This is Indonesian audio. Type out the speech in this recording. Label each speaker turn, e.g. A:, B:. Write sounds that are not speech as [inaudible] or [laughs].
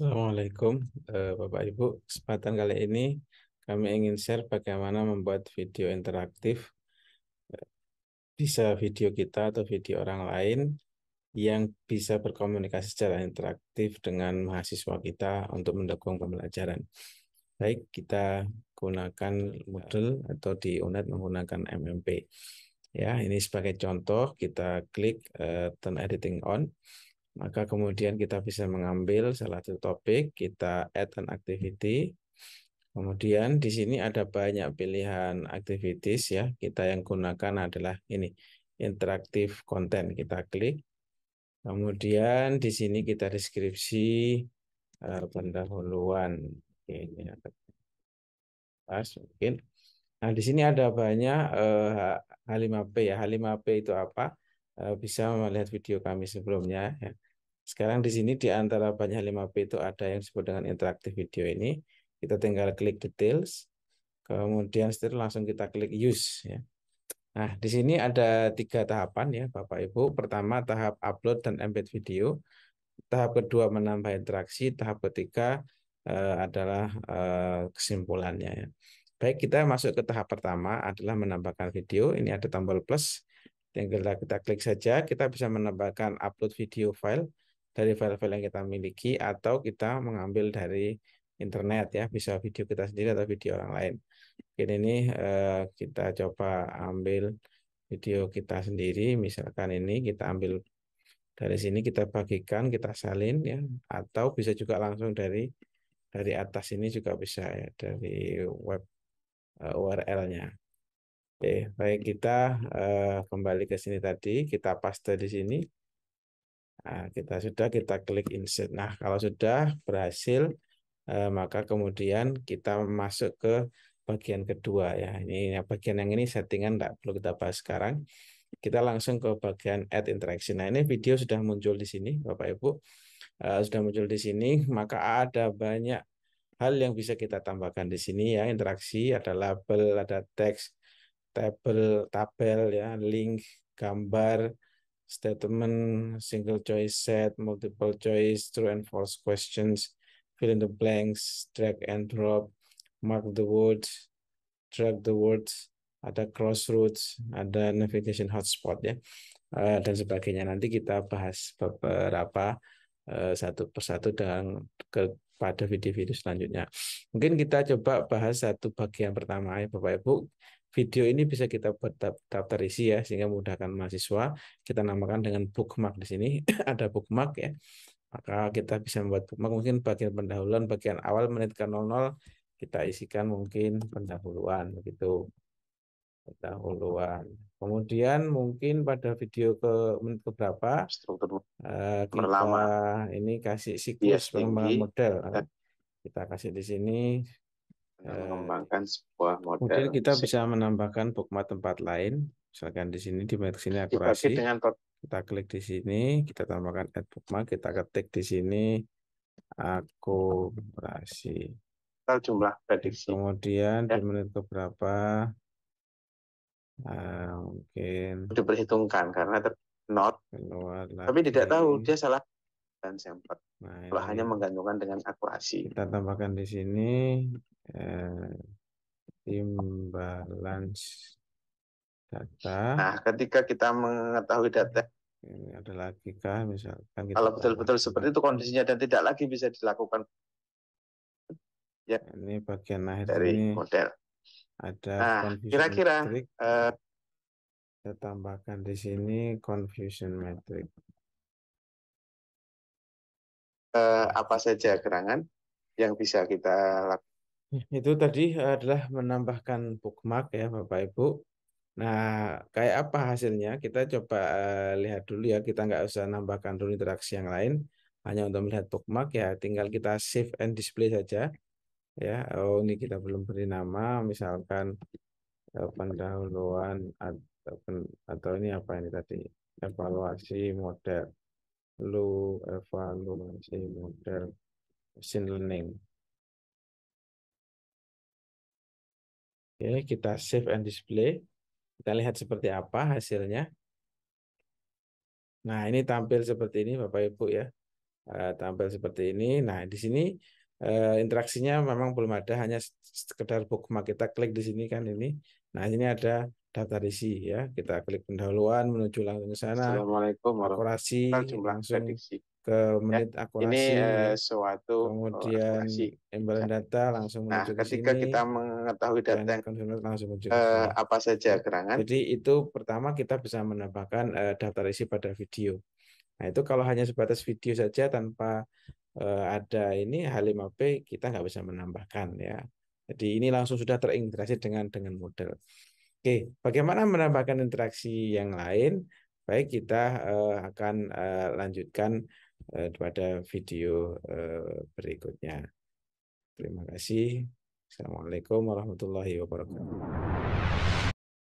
A: Assalamualaikum eh, Bapak Ibu. Kesempatan kali ini kami ingin share bagaimana membuat video interaktif eh, bisa video kita atau video orang lain yang bisa berkomunikasi secara interaktif dengan mahasiswa kita untuk mendukung pembelajaran. Baik, kita gunakan model atau di UNED menggunakan MMP. Ya, ini sebagai contoh kita klik uh, turn editing on maka kemudian kita bisa mengambil salah satu topik, kita add an activity. Kemudian di sini ada banyak pilihan activities ya. Kita yang gunakan adalah ini, interaktif konten. Kita klik. Kemudian di sini kita deskripsi eh, pendahuluan. ini pas mungkin. Nah, di sini ada banyak uh, eh, H5P ya. h itu apa? Eh, bisa melihat video kami sebelumnya ya. Sekarang di sini di antara banyak 5P itu ada yang disebut dengan interaktif video ini. Kita tinggal klik details, kemudian setelah langsung kita klik use. Ya. Nah, di sini ada tiga tahapan ya Bapak Ibu. Pertama tahap upload dan embed video. Tahap kedua menambah interaksi. Tahap ketiga eh, adalah eh, kesimpulannya ya. Baik, kita masuk ke tahap pertama adalah menambahkan video. Ini ada tombol plus. Tinggal kita klik saja, kita bisa menambahkan upload video file dari file-file yang kita miliki atau kita mengambil dari internet ya bisa video kita sendiri atau video orang lain mungkin ini eh, kita coba ambil video kita sendiri misalkan ini kita ambil dari sini kita bagikan kita salin ya atau bisa juga langsung dari dari atas ini juga bisa ya dari web eh, URL-nya oke baik kita eh, kembali ke sini tadi kita paste di sini Nah, kita sudah kita klik insert. Nah, kalau sudah berhasil eh, maka kemudian kita masuk ke bagian kedua ya. Ini bagian yang ini settingan tidak perlu kita bahas sekarang. Kita langsung ke bagian add interaction. Nah, ini video sudah muncul di sini Bapak Ibu. Eh, sudah muncul di sini, maka ada banyak hal yang bisa kita tambahkan di sini ya. Interaksi ada label, ada teks, tabel, tabel ya, link, gambar, statement, single choice set, multiple choice, true and false questions, fill in the blanks, drag and drop, mark the words, drag the words, ada crossroads, ada navigation hotspot ya, uh, dan sebagainya. Nanti kita bahas beberapa uh, satu persatu dan ke pada video-video selanjutnya. Mungkin kita coba bahas satu bagian pertama ya Bapak Ibu video ini bisa kita buat daftar isi ya sehingga memudahkan mahasiswa. Kita namakan dengan bookmark di sini. [laughs] Ada bookmark ya. Maka kita bisa membuat bookmark mungkin bagian pendahuluan, bagian awal menit ke 00 kita isikan mungkin pendahuluan begitu. Pendahuluan. Kemudian mungkin pada video ke menit ke eh, kita ini kasih siklus pengembangan iya, model. Eh. Kita kasih di sini Nah, mengembangkan sebuah model. Kemudian kita bisa menambahkan bookmark tempat lain. Misalkan di sini di bagian sini akurasi. dengan kita klik di sini, kita tambahkan add bookmark, kita ketik di sini akurasi. Total jumlah prediksi. Kemudian ya. di menit keberapa? Nah, mungkin diperhitungkan karena not. Keluar lagi. Tapi tidak tahu dia salah dan sempat. Nah, kalau hanya menggantungkan dengan akurasi. Kita tambahkan di sini eh, imbalance data. Nah, ketika kita mengetahui data ini ada lagi kah misalkan kita kalau betul-betul seperti itu kondisinya dan tidak lagi bisa dilakukan ya ini bagian akhir dari ini model ada nah, kira-kira uh, kita tambahkan di sini confusion metric eh, apa saja gerangan yang bisa kita lakukan. Itu tadi adalah menambahkan bookmark ya Bapak Ibu. Nah, kayak apa hasilnya? Kita coba eh, lihat dulu ya. Kita nggak usah nambahkan dulu interaksi yang lain. Hanya untuk melihat bookmark ya, tinggal kita save and display saja. Ya, oh ini kita belum beri nama, misalkan eh, pendahuluan atau, atau ini apa ini tadi? Evaluasi model lu evaluasi model machine learning. Oke, kita save and display. Kita lihat seperti apa hasilnya. Nah, ini tampil seperti ini Bapak Ibu ya. Eh, tampil seperti ini. Nah, di sini eh, interaksinya memang belum ada, hanya sekedar bookmark. Kita klik di sini kan ini. Nah, ini ada data nah, isi ya. Kita klik pendahuluan menuju langsung ke sana. Assalamualaikum warahmatullahi wabarakatuh. Langsung ke ya, menit ya, akurasi. Ini uh, eh, suatu eh, kemudian imbalan data langsung nah, menuju ke ketika sini, kita mengetahui data yang langsung menuju uh, apa saja nah, gerangan. Jadi itu pertama kita bisa menambahkan uh, data risi pada video. Nah, itu kalau hanya sebatas video saja tanpa uh, ada ini H5P kita nggak bisa menambahkan ya. Jadi ini langsung sudah terintegrasi dengan dengan model. Oke, bagaimana menambahkan interaksi yang lain? Baik, kita eh, akan eh, lanjutkan eh, pada video berikutnya. Terima kasih. Assalamualaikum warahmatullahi wabarakatuh.